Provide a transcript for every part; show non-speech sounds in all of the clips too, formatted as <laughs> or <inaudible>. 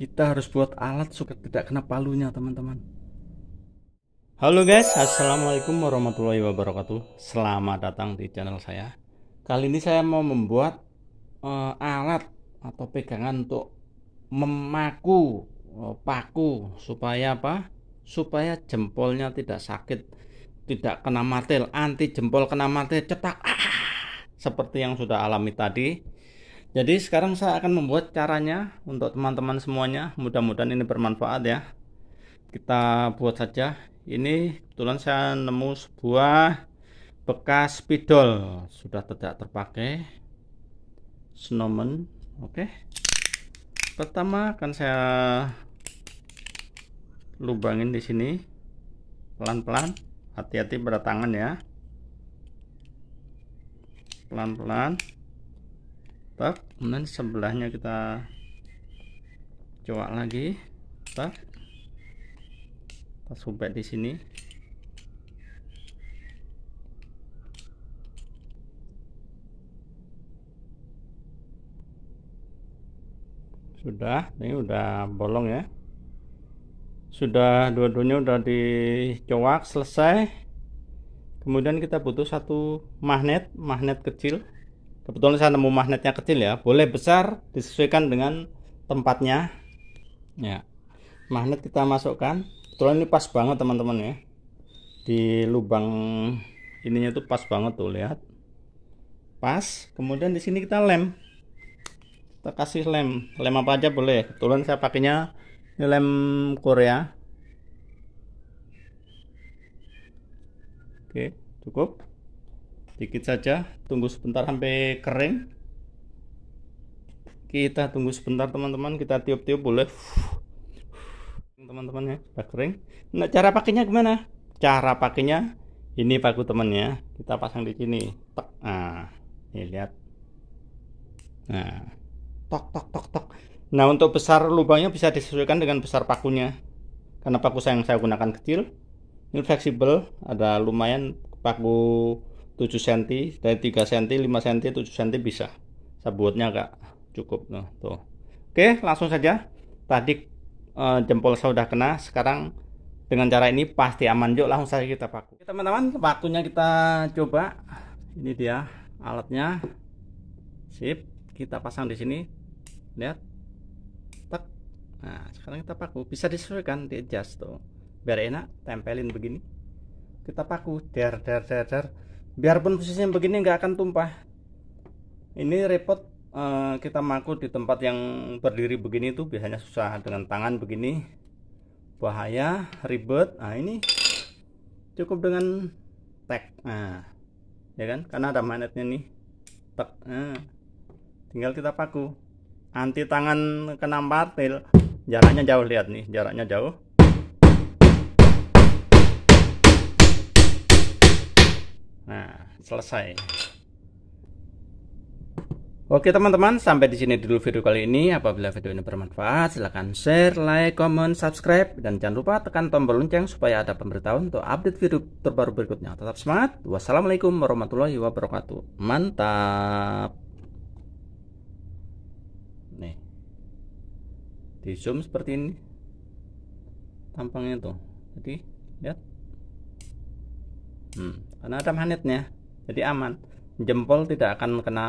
Kita harus buat alat supaya tidak kena palunya, teman-teman. Halo guys, Assalamualaikum warahmatullahi wabarakatuh. Selamat datang di channel saya. Kali ini saya mau membuat uh, alat atau pegangan untuk memaku uh, paku supaya apa? Supaya jempolnya tidak sakit, tidak kena martil anti jempol kena martil cetak. Ah! seperti yang sudah alami tadi jadi sekarang saya akan membuat caranya untuk teman-teman semuanya. Mudah-mudahan ini bermanfaat ya. Kita buat saja. Ini kebetulan saya nemu sebuah bekas spidol sudah tidak terpakai. Snowman, oke. Pertama akan saya lubangin di sini pelan-pelan. Hati-hati pada tangan ya. Pelan-pelan tap kemudian sebelahnya kita coba lagi tap kita sobek di sini sudah ini udah bolong ya sudah dua-duanya udah dicowak selesai kemudian kita butuh satu magnet magnet kecil kebetulan saya nemu magnetnya kecil ya boleh besar disesuaikan dengan tempatnya ya magnet kita masukkan kebetulan ini pas banget teman-teman ya di lubang ininya tuh pas banget tuh lihat pas kemudian di sini kita lem kita kasih lem lem apa aja boleh kebetulan saya pakainya ini lem Korea oke cukup sedikit saja tunggu sebentar sampai kering kita tunggu sebentar teman-teman kita tiup-tiup boleh teman-teman ya sudah kering nah cara pakainya gimana cara pakainya ini paku temannya kita pasang di sini tok nah ini lihat nah tok tok tok tok nah untuk besar lubangnya bisa disesuaikan dengan besar pakunya karena paku saya yang saya gunakan kecil ini fleksibel ada lumayan paku 7 cm dari 3 cm 5 cm 7 cm bisa saya buatnya agak cukup nah, tuh oke langsung saja tadi e, jempol saya udah kena sekarang dengan cara ini pasti aman yuk langsung saja kita paku teman-teman waktunya kita coba ini dia alatnya sip kita pasang di sini lihat tek nah sekarang kita paku bisa disesuaikan di adjust tuh biar enak tempelin begini kita paku der der der der biarpun posisinya begini nggak akan tumpah ini repot eh, kita maku di tempat yang berdiri begini itu biasanya susah dengan tangan begini bahaya ribet nah ini cukup dengan tek nah ya kan karena ada magnetnya nih tek nah, tinggal kita paku anti tangan kena martil jaraknya jauh lihat nih jaraknya jauh selesai Oke teman-teman, sampai di sini dulu video kali ini. Apabila video ini bermanfaat, silahkan share, like, comment, subscribe, dan jangan lupa tekan tombol lonceng supaya ada pemberitahuan untuk update video terbaru berikutnya. Tetap semangat. Wassalamualaikum warahmatullahi wabarakatuh. Mantap. Nih. Di zoom seperti ini. Tampangnya tuh. Jadi, lihat. Hmm, karena ada magnetnya jadi aman jempol tidak akan kena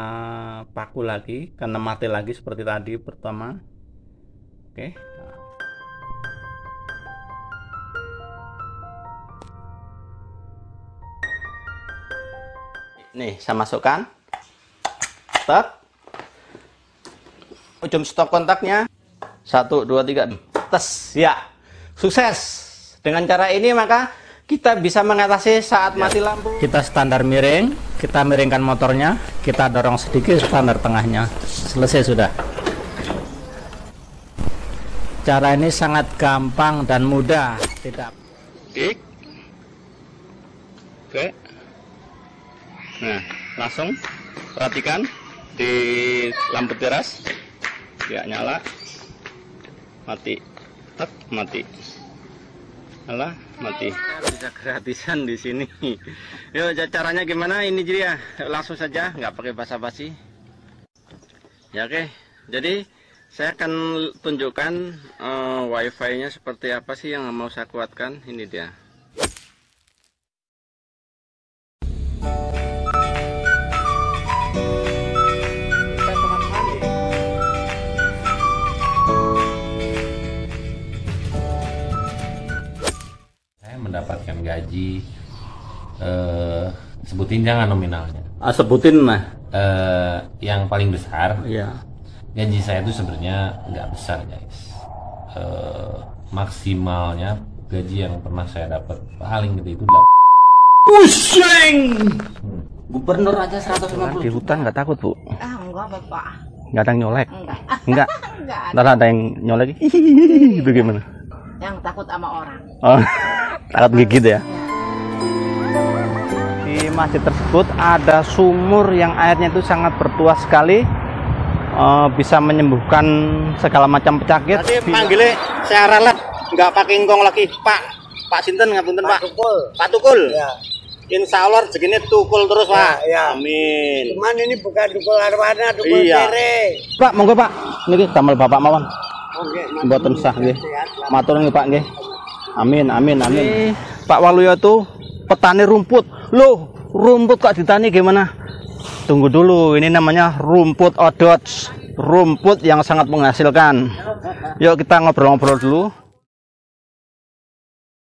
paku lagi kena mati lagi seperti tadi pertama oke nih saya masukkan stop ujung stop kontaknya satu dua tiga tes ya sukses dengan cara ini maka kita bisa mengatasi saat mati ya. lampu. Kita standar miring, kita miringkan motornya, kita dorong sedikit standar tengahnya. Selesai sudah. Cara ini sangat gampang dan mudah, tidak. Oke. Nah, langsung perhatikan di lampu teras. Ya nyala. Mati. Tek, mati. Alah, mati. Bisa gratisan di sini. Yuk, caranya gimana? Ini jadi ya, langsung saja, nggak pakai basa-basi. Ya oke, okay. jadi saya akan tunjukkan uh, wifi-nya seperti apa sih yang mau saya kuatkan. Ini dia. mendapatkan gaji eh, sebutin jangan nominalnya ah, sebutin mah eh, yang paling besar ya. gaji saya itu sebenarnya nggak besar guys eh, maksimalnya gaji yang pernah saya dapat paling gede itu pusing hmm. gubernur aja 150 di hutan nggak takut bu ah enggak bapak nggak ada yang nyolek enggak enggak, <laughs> enggak ada. ada yang nyolek gitu gimana yang takut sama orang oh. Alat gigit ya di masjid tersebut ada sumur yang airnya itu sangat bertuah sekali uh, bisa menyembuhkan segala macam penyakit nanti panggilnya saya ralat nggak pakai ingkong lagi pak pak sinten ngapunten pak, pak tukul pak tukul ya. Insya Allah segini tukul terus ya, pak. Ya. Amin. Cuman ini bukan tukul arwana, tukul iya. Pak, monggo pak. Ini tamal bapak mawon. Oke. Buat tersah nggih. Matur nih pak nggih. Amin, amin, amin. Ini Pak Waluyo tuh petani rumput. Loh, rumput kok ditani gimana? Tunggu dulu, ini namanya rumput odot. Rumput yang sangat menghasilkan. Yuk kita ngobrol-ngobrol dulu.